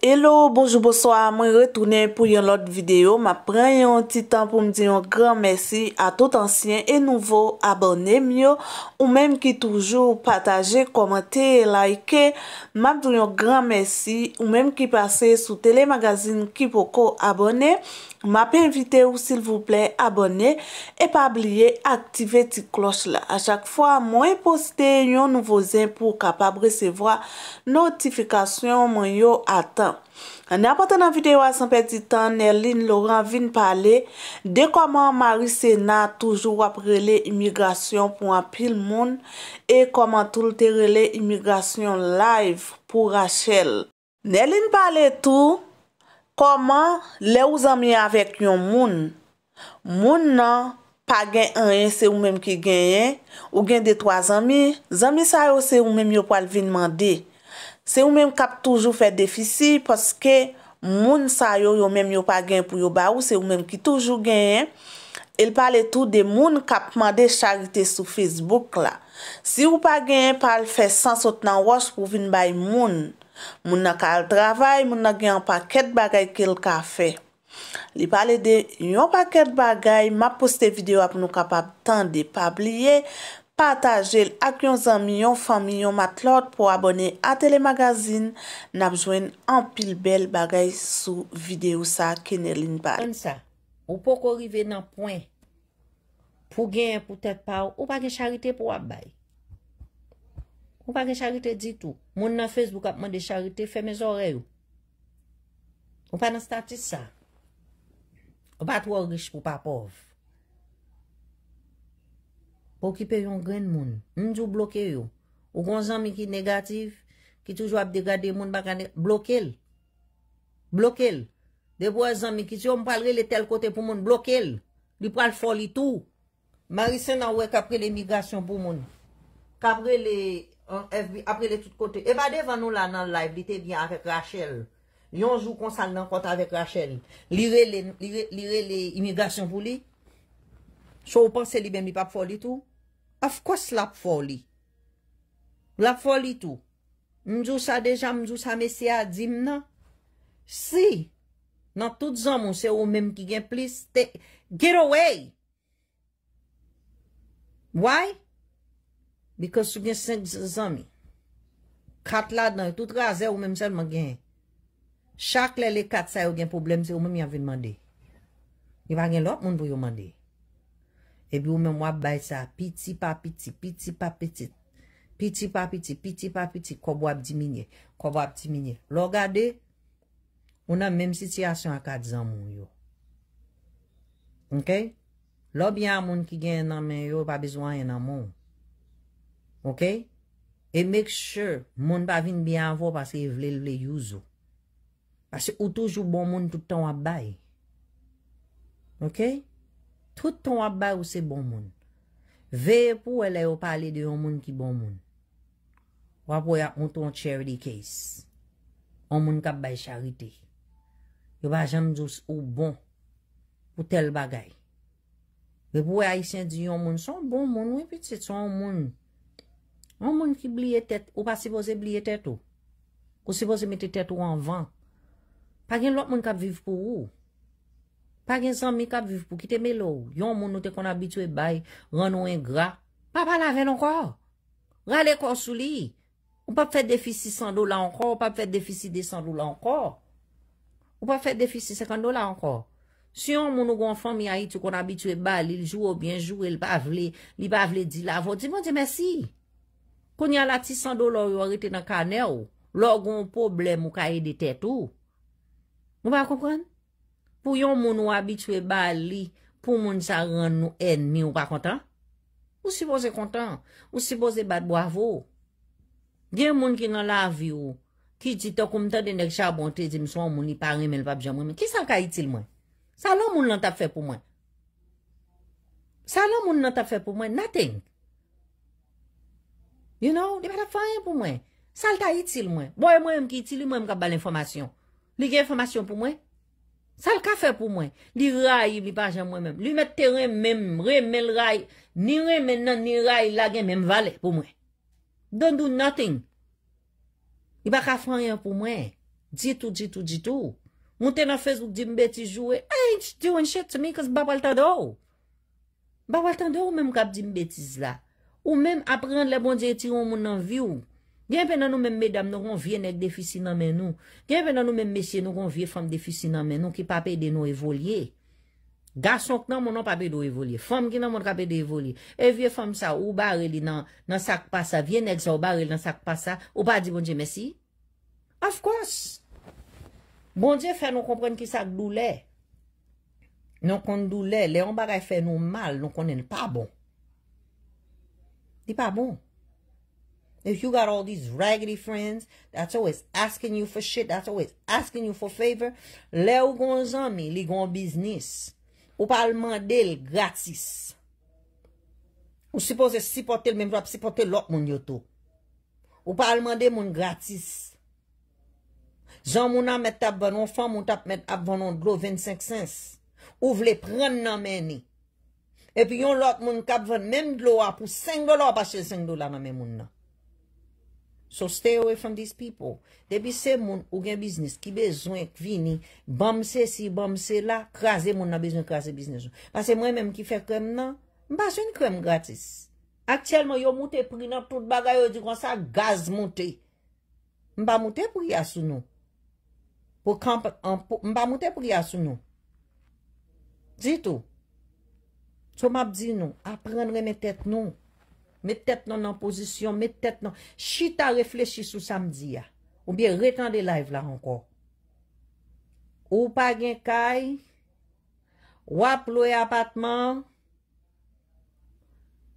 Hello, bonjou, bonsoa, mwen retounen pou yon lot videyo. Ma pren yon titan pou mdiyon gran mersi a tout ansyen e nouvo abonnen myo. Ou menm ki toujou pataje, komente, laike. Ma mdiyon gran mersi ou menm ki pase sou telemagazin ki poko abonnen. Ma pe invite ou sil vouple abonnen. E pa blie aktive ti klos la. A chak fwa mwen poste yon nouvo zin pou kapab resevoa notifikasyon mwen yo atan. An apote nan videyo asan peti tan, nelin loran vin pale de koman Mary Sena toujou apre le imigrasyon pou an pil moun e koman toutere le imigrasyon live pou Rachel. Nelin pale tou, koman le ou zami avèk yon moun. Moun nan, pa gen an yen se ou menm ki gen yen, ou gen de 3 zami, zami sa yo se ou menm yo pal vin mande. Se ou menm kap toujou fè defisi, poske moun sa yo, yo menm yo pa gen pou yo ba ou, se ou menm ki toujou gen. El pale tou de moun kap mande charite sou Facebook la. Si ou pa gen, pale fè 100 sot nan wash pou vin bay moun. Moun na kal travay, moun na gen an paket bagay kel ka fè. Li pale de, yon paket bagay, ma poste video ap nou kap ap tan de pabliye. Patajel ak yon zanmiyon fanmiyon matlot pou abone a telemagazin. Napjwen anpil bel bagay sou videyo sa kenelin bay. Kon sa, ou pou korive nan pwen pou gen, pou tep pa ou, ou pa gen charite pou wap bay. Ou pa gen charite ditou. Moun nan Facebook apman de charite, fe me zore ou. Ou pa nan statis sa. Ou pa tou orish pou pa pov. O kipe yon gren moun. Njou bloke yon. O kon zan mi ki negatif, ki touj wap degade moun bakane, bloke l. Bloke l. Debo zan mi ki tou, m palre le tel kote pou moun, bloke l. Li pal foli tou. Marise nan we kapre le imigrasyon pou moun. Kapre le, apre le tout kote. E ba devan nou la nan live, li te bien avek Rachel. Li yon jou konsan nan kont avek Rachel. Li re le imigrasyon pou li. So ou panse li ben mi pap foli tou. Afkwes lap foli. Lap foli tou. Mjousa deja mjousa mesya adim nan. Si. Nan tout zon moun se ou menm ki gen plis. Get away. Why? Because sou gen sen zon mi. Kat la nan. Tout raze ou menm sel man gen. Chak le le kat sa ou gen problem se ou menm yon ven mande. Yon va gen lop moun pou yon mande. E bi ou men wap bay sa piti pa piti, piti pa piti, piti pa piti, piti pa piti, kob wap di minye, kob wap di minye. Lo gade, ou nan menm sitiyasyon akadizan moun yo. Ok? Lo byan moun ki gen nan men yo, pa bezwan yen nan moun. Ok? E make sure moun pa vin byan vo paske e vle vle yuzo. Paske ou toujou bon moun toutan wap bay. Ok? Ok? Tout ton wap bay ou se bon moun. Ve pou wè la yo pale de yon moun ki bon moun. Wap wè yon ton charity case. Yon moun kap bay charite. Yo wajan mdous ou bon. Ou tel bagay. Wè pou wè yon moun son bon moun, ou yon petit son moun. Yon moun ki bliye tet, ou pa sepoze bliye tet ou. Ou sepoze mette tet ou an van. Pag yon lop moun kap viv pou ou. Pa gen san mi kap viv pou kite me lou. Yon moun nou te kon abitwe bay, rannou en gra. Pa pa la ven ankor. Ra le konsou li. Ou pa pe fè defisi 100 do la ankor, ou pa pe fè defisi de 100 do la ankor. Ou pa fè defisi 50 do la ankor. Si yon moun nou gon fè mi a iti kon abitwe bay, li ljou ou bienjou, li pa vle di lavo, di moun di mersi. Kon yon la ti 100 do la ou yorite nan kane ou, lor goun problem ou kaye de tete ou. Moun ba koukwen? Pou yon moun ou abitwe ba li pou moun sa rann nou en mi ou pa kontan? Ou si boze kontan? Ou si boze bat bo avou? Gen moun ki nan la vi ou, ki di to koum ta denek chabon te di msou an moun ni pare men vab jan moun men. Ki sa l ka itil mwen? Sa l moun nan tap fe pou mwen? Sa l moun nan tap fe pou mwen? Nothing. You know, di ba tap fanyen pou mwen? Sa l ta itil mwen? Bo e mwen mwen ki itil mwen mwen mwen kap bal informasyon. Li gen informasyon pou mwen? I ba ka fe pou mwen, li ray li pajan mwen men, li met teren men, re men ray, ni ray men nan, ni ray lage men valen pou mwen. Don do nothing. I ba ka fanyan pou mwen, ditou, ditou, ditou. Mwen ten a fez ou di mbeti jowe, hey, di yon chet se mi, kwa se ba waltan do. Ba waltan do ou men mkap di mbeti zila. Ou men apren le bon di etiron moun nan vi ou. Gen pe nan nou men medam nou kon vie nek defisi nan men nou. Gen pe nan nou men mesye nou kon vie fom defisi nan men nou ki pape de nou evolye. Gasonk nan moun an pape de ou evolye. Fom ki nan moun kape de evolye. E vie fom sa ou bare li nan sak pa sa. Vie nek sa ou bare li nan sak pa sa. Ou pa di bonje mesi? Of course. Bonje fè nou kompren ki sak doule. Non kon doule. Le yon bagay fè nou mal. Non kon en pa bon. Di pa bon. Di pa bon. If you got all these raggedy friends, that's how it's asking you for shit, that's how it's asking you for favor. Le ou gon zan mi, li gon biznis. Ou palman del gratis. Ou sipose sipote l menvrap, sipote lot moun yoto. Ou palman del moun gratis. Zan moun nan met ap banon, fan moun tap met ap banon dlo 25 cents. Ou vle pren nan meni. E pi yon lot moun kap ban menm dlo ap ou 5 do la ap apche 5 do la nan men moun nan. So stay away from these people. Debi se moun ou gen biznis ki bezwen k vini, bomse si, bomse la, krasi moun nan bezwen krasi biznis nou. Pase mwen menm ki fe krem nan, mba se yon krem gratis. Aksyelman yon moute pri nan tout bagay ou di kon sa gaz moute. Mba moute pri asou nou. Mba moute pri asou nou. Zito. So mabzi nou, aprenre me tet nou. Mè tèt nan nan pozisyon, mè tèt nan... Chit a reflechis ou samdia. Ou biye reten de live la anko. Ou pa gen kay, wap loue apatman.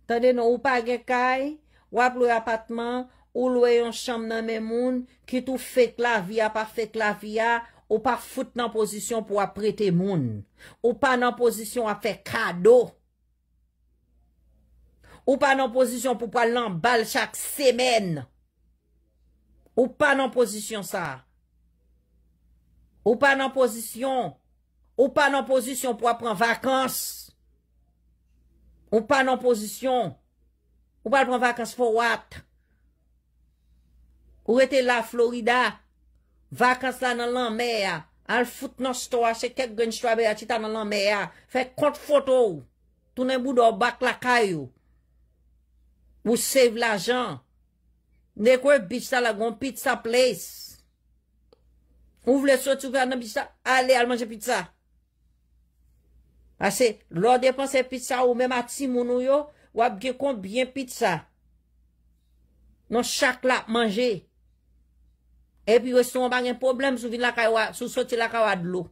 Tande nou, ou pa gen kay, wap loue apatman, ou loue yon chanm nan men moun. Kit ou fek la viya, pa fek la viya, ou pa foute nan pozisyon pou aprete moun. Ou pa nan pozisyon ap fek kado. Ou pa nan pozisyon ap fek kado. Ou pa nan pozisyon pou pa lan bal chak semen. Ou pa nan pozisyon sa. Ou pa nan pozisyon. Ou pa nan pozisyon pou pa pran vakans. Ou pa nan pozisyon. Ou pa pran vakans fowat. Ou rete la Florida. Vakans la nan lan mea. Al foute nan stowa. Se kek gen stowa be ati ta nan lan mea. Fek kont foto. Tounen boudo bak la kayo. Ou save l'ajan. Ne kwe pizza la gon pizza place. Ou vle sotou kwa nan pizza, ale al manje pizza. Ase, lor depanse pizza ou men mati moun yo, wap ge kon bien pizza. Non chak la manje. E pi wes ton bagen problem sou sotil la kwa wad lo.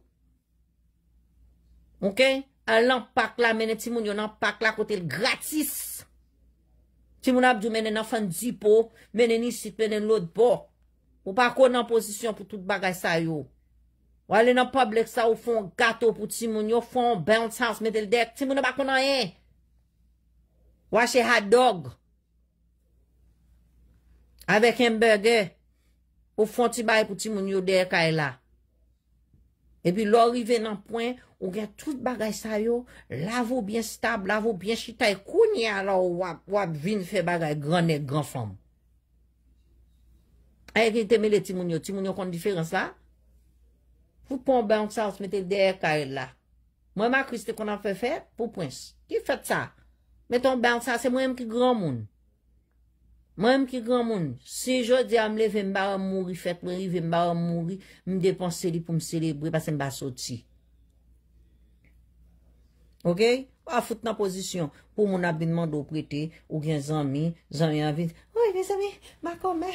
Ok, al lan pak la men eti moun yo nan pak la kote gratis. Ti moun apjou menen nan fanyi po, menen ni sit menen lout po. Ou pa kon nan posisyon pou tout bagay sa yo. Ou ale nan pablek sa ou fon gato pou ti moun yo fon, bèl tans, metel dek. Ti moun nan pa kon nan yen. Ou ashe hot dog. Avek hamburger. Ou fon ti baye pou ti moun yo dek a e la. E pi lor ive nan pwen. Ou gen tout bagay sa yo, lavo byen stab, lavo byen chita, e kouni ala ou wap, wap vin fe bagay, gran ek, gran fom. E gen teme le ti moun yo, ti moun yo kon diferans la? Fou pon bant sa, ou se mette der ka el la. Mwen ma kriste kon an fe fe, pou prins, ki fet sa? Metton bant sa, se mwen m ki gran moun. Mwen m ki gran moun, si jodi am le ve mba o mouri, fet mwen li ve mba o mouri, m depon seli pou m selebri, pasen ba soti. Ok? A foute nan pozisyon pou moun abinman do prete ou gen zanmi, zanmi anvin. Ouye, bezami, mako me,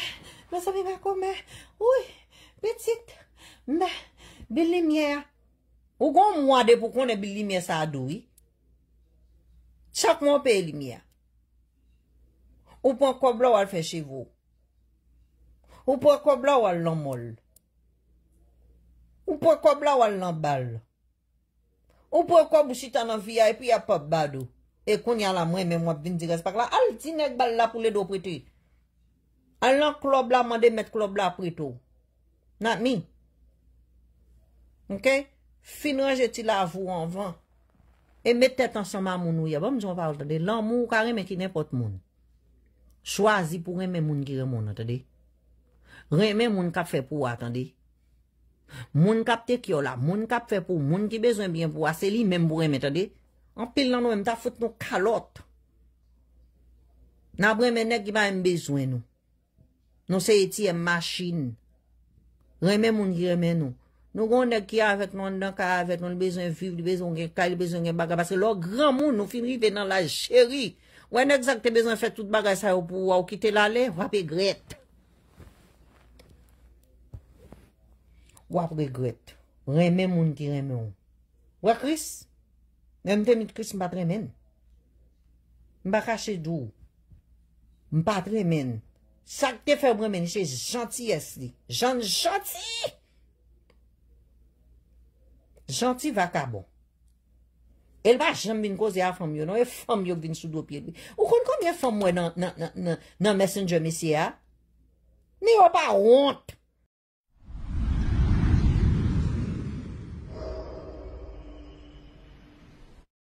bezami, mako me, ouye, petit, me, bil limiye. Ou kon moun wade pou kon e bil limiye sa adoui? Chak moun pe limiye. Ou pon kobla wale fechevo? Ou pon kobla wale nan mol? Ou pon kobla wale nan bal? Ou pon kobla wale nan bal? Ou pou e kwa bouchi tan an viya e pou ya pop badou. E koun yal amwen men wap bin direz pak la. Al tinek bal la pou ledo pritou. Al lan klop la mande met klop la pritou. Nan mi. Ok. Finwen jeti la avou an van. E met tet ansama moun ou ya. Ba mjou an pa al tade. Lan mou ka reme ki nepot moun. Chwazi pou reme moun ki remon an tade. Reme moun ka fe pou wak an tade. Moun kap te kyo la, moun kap fe pou, moun ki bezwen biyen pou, ase li menm pou reme tade, anpil nan nou emta fote nou kalot. Nan bremen nek ki ba embezwen nou, nou se eti emmaschin, reme moun ki reme nou, nou gonde ki avet non dan ka avet, nou le bezwen viv, le bezwen gen kaj, le bezwen gen bagay, baske lor gran moun nou fin rive nan la cheri, wè nek zak te bezwen fet tout bagay sa yo pou waw kite lale, wap e grette. Wap de gret. Reme moun ki reme ou. Wap kris? Nemte mou kris mba tremen? Mba kache dou. Mba tremen. Sakte fe bremen. Che janti es li. Janti. Janti vaka bon. El ba jenm vin koze a fom yo. Non? E fom yo vin sou do pye li. Ou kon kon bien fom mwen nan messenger misi ya? Ne yo pa ont.